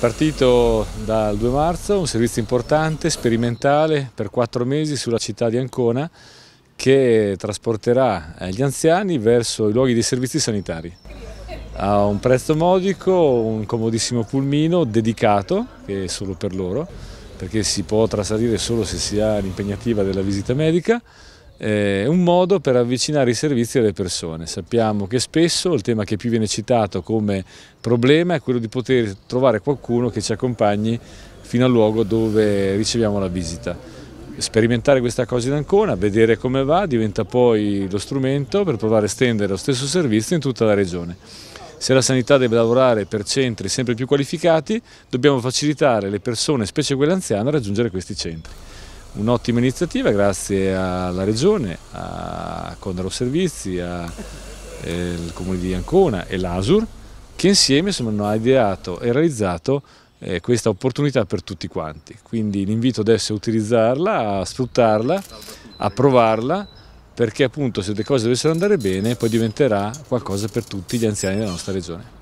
Partito dal 2 marzo, un servizio importante, sperimentale, per quattro mesi sulla città di Ancona che trasporterà gli anziani verso i luoghi dei servizi sanitari. Ha un prezzo modico, un comodissimo pulmino dedicato, che è solo per loro, perché si può trasalire solo se si ha l'impegnativa della visita medica, eh, un modo per avvicinare i servizi alle persone. Sappiamo che spesso il tema che più viene citato come problema è quello di poter trovare qualcuno che ci accompagni fino al luogo dove riceviamo la visita. Sperimentare questa cosa in Ancona, vedere come va, diventa poi lo strumento per provare a estendere lo stesso servizio in tutta la regione. Se la sanità deve lavorare per centri sempre più qualificati, dobbiamo facilitare le persone, specie quelle anziane, a raggiungere questi centri. Un'ottima iniziativa grazie alla Regione, a Condaro Servizi, al eh, Comune di Ancona e l'Asur che insieme insomma, hanno ideato e realizzato eh, questa opportunità per tutti quanti. Quindi l'invito adesso è utilizzarla, a sfruttarla, a provarla perché appunto se le cose dovessero andare bene poi diventerà qualcosa per tutti gli anziani della nostra regione.